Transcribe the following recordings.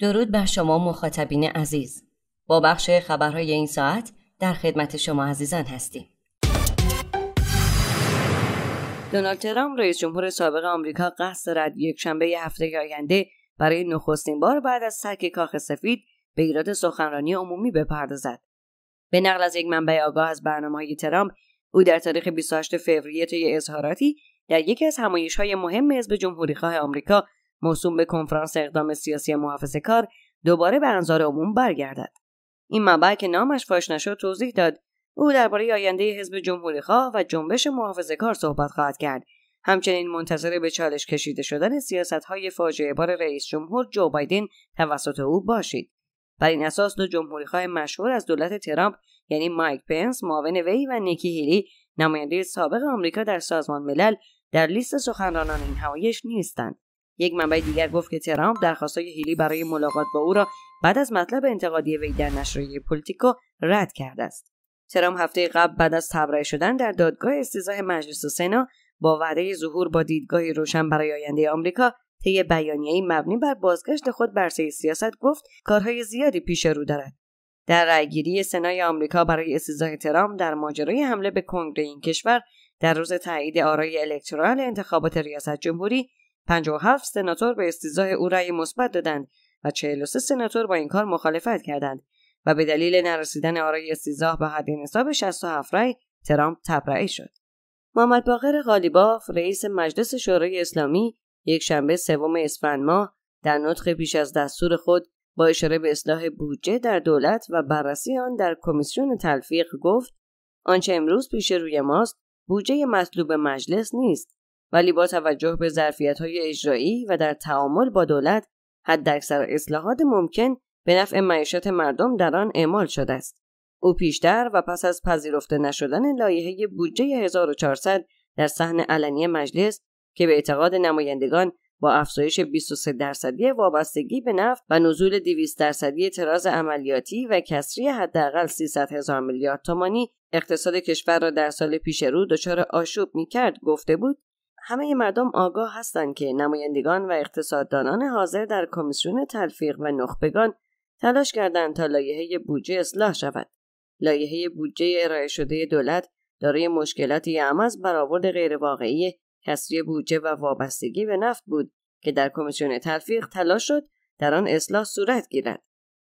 درود بر شما مخاطبین عزیز با بخش خبرهای این ساعت در خدمت شما عزیزان هستیم دونالد ترامپ رئیس جمهور سابق آمریکا قصد دارد یک شنبه هفته آینده برای نخستین بار بعد از سرک کاخ سفید به ایراد سخنرانی عمومی بپردازد به نقل از یک منبع آگاه از برنامه های ترامپ او در تاریخ 28 فوریه طی اظهاراتی در یکی از همایش های مهم حزب جمهوریخواه آمریکا موسوم به کنفرانس اقدام سیاسی محافظ کار دوباره به انظار عموم برگردد این منبع که نامش فاش نشد توضیح داد او درباره آینده حزب جمهوری خواه و جنبش محافظه کار صحبت خواهد کرد همچنین منتظر به چالش کشیده شدن سیاست های فاجعه بار رئیس جمهور جو بایدن توسط او باشید بر این اساس دو جمهوری خواه مشهور از دولت ترامپ یعنی مایک پنس معاون وی و نیکی هیلی نماینده سابق آمریکا در سازمان ملل در لیست سخنرانان این همایش نیستند یک منبع دیگر گفت که ترامپ درخواستهای هیلی برای ملاقات با او را بعد از مطلب انتقادی وی در نشریه پلیتیکو رد کرده است ترامپ هفته قبل بعد از تبرئه شدن در دادگاه استیزاه مجلس و سنا با وعده ظهور با دیدگاهی روشن برای آینده آمریکا طی بیانیهای مبنی بر بازگشت خود برسه سیاست گفت کارهای زیادی پیش رو دارد در رأیگیری سنای آمریکا برای استیزاه ترامپ در ماجرای حمله به کنگره این کشور در روز تایید آرای الکترال انتخابات ریاست جمهوری 57 سناتور به استیزای او رأی مثبت دادند و 43 سناتور با این کار مخالفت کردند و به دلیل نرسیدن آرای استیزاه به حد نصاب 67 رأی ترامپ تبرئه شد. محمد باقر غالیباف رئیس مجلس شورای اسلامی یک شنبه سوم اسفند ماه در نطق پیش از دستور خود با اشاره به اصلاح بودجه در دولت و بررسی آن در کمیسیون تلفیق گفت آنچه امروز پیش روی ماست بودجه مطلوب مجلس نیست ولی با توجه به ظرفیت های اجرایی و در تعامل با دولت حد حداکثر اصلاحات ممکن به نفع معیشت مردم در آن اعمال شده است. او پیشتر و پس از پذیرفته نشدن لایحه بودجه 1400 در صحن علنی مجلس که به اعتقاد نمایندگان با افزایش 23 درصدی وابستگی به نفت و نزول 200 درصدی تراز عملیاتی و کسری حداقل 300 هزار میلیارد تومانی اقتصاد کشور را در سال پیش رو دچار آشوب می کرد گفته بود همه مردم آگاه هستند که نمایندگان و اقتصاددانان حاضر در کمیسیون تلفیق و نخبگان تلاش کردند تا لایحه بودجه اصلاح شود لایحه بودجه ارائه شده دولت دارای مشکلاتی اعم از برآورد غیرواقعی کسری بودجه و وابستگی به نفت بود که در کمیسیون تلفیق تلاش شد در آن اصلاح صورت گیرد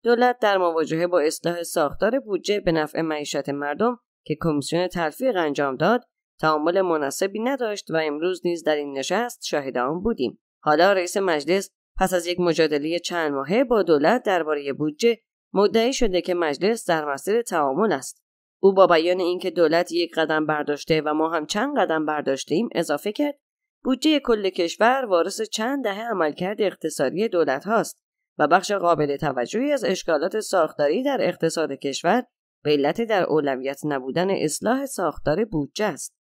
دولت در مواجهه با اصلاح ساختار بودجه به نفع معیشت مردم که کمیسیون تلفیق انجام داد تعامل مناسبی نداشت و امروز نیز در این نشست شاهد آن بودیم حالا رئیس مجلس پس از یک مجادله چند ماهه با دولت درباره بودجه مدعی شده که مجلس در مسیر تعامل است او با بیان اینکه دولت یک قدم برداشته و ما هم چند قدم برداشتیم اضافه کرد بودجه کل کشور وارث چند دهه عملکرد اقتصادی دولت هاست و بخش قابل توجهی از اشکالات ساختاری در اقتصاد کشور به علت در اولویت نبودن اصلاح ساختار بودجه است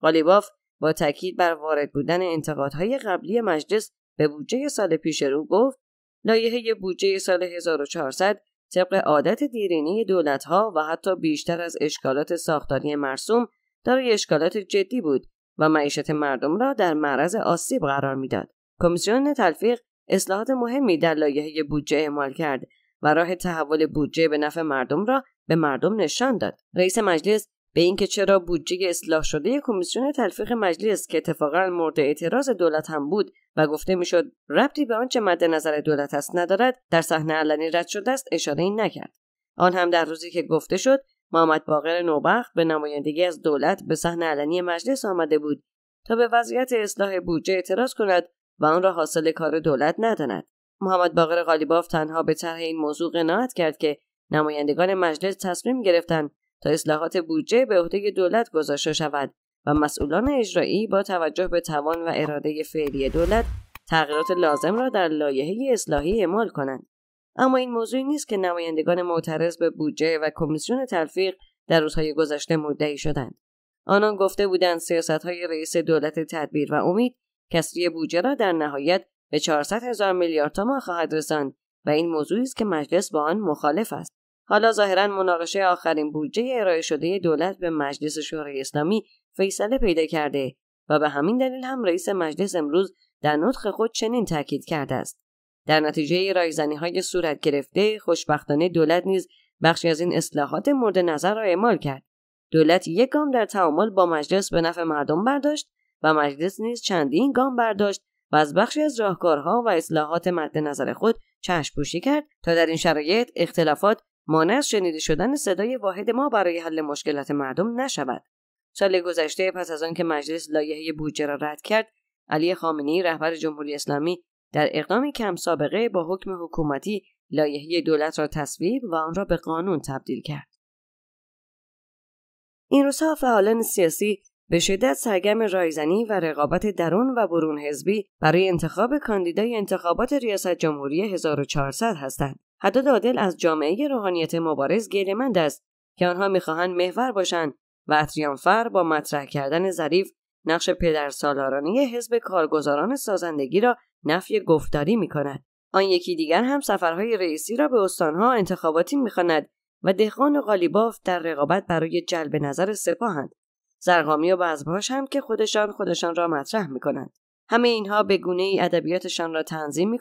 قالیباف با تاکید بر وارد بودن انتقادهای قبلی مجلس به بودجه سال پیش رو گفت لایحه بودجه سال 1400 طبق عادت دیرینه دولتها و حتی بیشتر از اشکالات ساختاری مرسوم دارای اشکالات جدی بود و معیشت مردم را در معرض آسیب قرار میداد کمیسیون تلفیق اصلاحات مهمی در لایحه بودجه اعمال کرد و راه تحول بودجه به نفع مردم را به مردم نشان داد رئیس مجلس به اینکه چرا بودجه اصلاح شده کمیسیون تلفیق مجلس که اتفاقا مورد اعتراض دولت هم بود و گفته میشد ربطی به آنچه مد نظر دولت است ندارد در صحنه علنی رد شده است اشاره این نکرد آن هم در روزی که گفته شد محمد باقر نوبخت به نمایندگی از دولت به صحنه علنی مجلس آمده بود تا به وضعیت اصلاح بودجه اعتراض کند و آن را حاصل کار دولت نداند محمد باقر غالیباف تنها به طرح این موضوع قناعت کرد که نمایندگان مجلس تصمیم گرفتند تا اصلاحات بودجه به عهده دولت گذاشته شود و مسئولان اجرایی با توجه به توان و اراده فعلی دولت تغییرات لازم را در لایحه اصلاحی اعمال کنند اما این موضوعی نیست که نمایندگان معترض به بودجه و کمیسیون تلفیق در روزهای گذشته مدعی شدند آنان گفته بودند سیاستهای رئیس دولت تدبیر و امید کسری بودجه را در نهایت به 400 هزار میلیارد تومان خواهد رساند و این موضوعی است که مجلس با آن مخالف است حالا ظاهرا مناقشه آخرین بودجه ارائه شده دولت به مجلس شورای اسلامی فیصله پیدا کرده و به همین دلیل هم رئیس مجلس امروز در نطق خود چنین تاکید کرده است در نتیجه رایزنی های صورت گرفته خوشبختانه دولت نیز بخشی از این اصلاحات مورد نظر را اعمال کرد دولت یک گام در تعامل با مجلس به نفع مردم برداشت و مجلس نیز چندین گام برداشت و از بخشی از راهکارها و اصلاحات مد نظر خود چشم پوشی کرد تا در این شرایط اختلافات مانع از شنیده شدن صدای واحد ما برای حل مشکلات مردم نشود سال گذشته پس از آنکه مجلس لایحه بودجه را رد کرد علی خامنی رهبر جمهوری اسلامی در اقدامی کم سابقه با حکم حکومتی لایحه دولت را تصویب و آن را به قانون تبدیل کرد این روزها فعالان سیاسی به شدت سرگرم رایزنی و رقابت درون و برون حزبی برای انتخاب کاندیدای انتخابات ریاست جمهوری 1400 هستند. حداد عادل از جامعه روحانیت مبارز گلمند است که آنها میخواهند محور باشند و اتریانفر با مطرح کردن ظریف نقش پدر حزب کارگزاران سازندگی را نفی گفتاری می کند. آن یکی دیگر هم سفرهای رئیسی را به استانها انتخاباتی میخواند و دهقان و غالیباف در رقابت برای جلب نظر سپاهند. زرقامی و بزباش هم که خودشان خودشان را مطرح می کنند. همه اینها به گونه ای ادبیاتشان را تنظیم می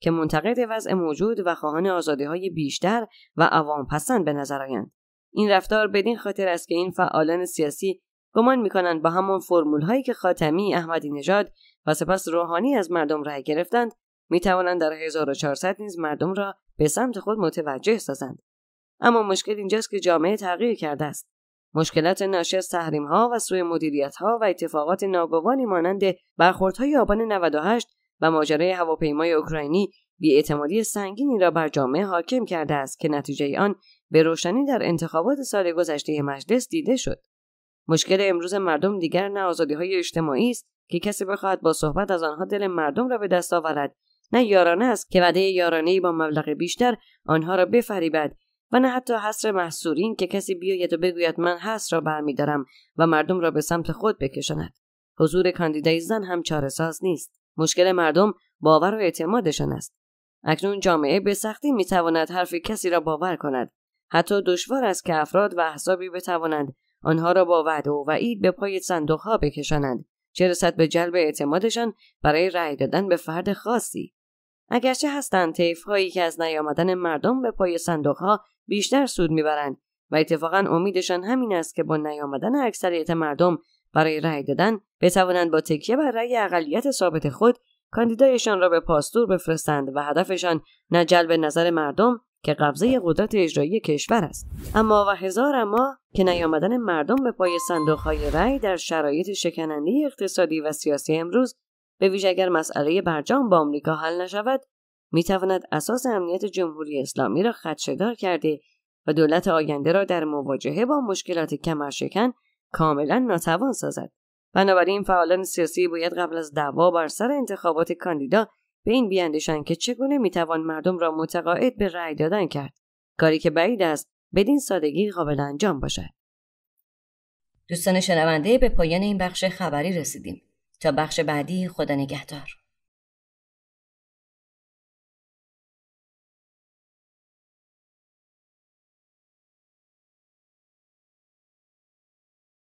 که منتقد وضع موجود و خواهان آزادی های بیشتر و عوام پسند به نظر آیند. این رفتار بدین خاطر است که این فعالان سیاسی گمان میکنند با همان فرمول هایی که خاتمی احمدی نژاد و سپس روحانی از مردم رأی گرفتند می توانند در 1400 نیز مردم را به سمت خود متوجه سازند اما مشکل اینجاست که جامعه تغییر کرده است مشکلات ناشی از تحریم ها و سوی مدیریت ها و اتفاقات ناگوانی مانند برخوردهای آبان 98 و ماجرای هواپیمای اوکراینی بیاعتمادی سنگینی را بر جامعه حاکم کرده است که نتیجه آن به روشنی در انتخابات سال گذشته مجلس دیده شد مشکل امروز مردم دیگر نه آزادی های اجتماعی است که کسی بخواهد با صحبت از آنها دل مردم را به دست آورد نه یارانه است که وعده یارانه با مبلغ بیشتر آنها را بفریبد و نه حتی حصر محصورین که کسی بیاید و بگوید من حس را برمیدارم و مردم را به سمت خود بکشاند حضور کاندیدای زن هم چارهساز نیست مشکل مردم باور و اعتمادشان است اکنون جامعه به سختی میتواند حرف کسی را باور کند حتی دشوار است که افراد و احزابی بتوانند آنها را با وعده و وعید به پای صندوقها بکشانند چه رسد به جلب اعتمادشان برای رأی دادن به فرد خاصی اگرچه هستند طیفهایی که از نیامدن مردم به پای صندوقها بیشتر سود میبرند و اتفاقا امیدشان همین است که با نیامدن اکثریت مردم برای رأی دادن بتوانند با تکیه بر رأی اقلیت ثابت خود کاندیدایشان را به پاستور بفرستند و هدفشان نه جلب نظر مردم که قبضه قدرت اجرایی کشور است اما و هزار اما که نیامدن مردم به پای صندوقهای رأی در شرایط شکننده اقتصادی و سیاسی امروز به ویژه اگر مسئله برجام با آمریکا حل نشود میتواند اساس امنیت جمهوری اسلامی را خدشهدار کرده و دولت آینده را در مواجهه با مشکلات کمرشکن کاملا ناتوان سازد بنابراین فعالان سیاسی باید قبل از دعوا بر سر انتخابات کاندیدا به این بیاندیشند که چگونه میتوان مردم را متقاعد به رأی دادن کرد کاری که بعید است بدین سادگی قابل انجام باشد دوستان شنونده به پایان این بخش خبری رسیدیم تا بخش بعدی خدا نگهدار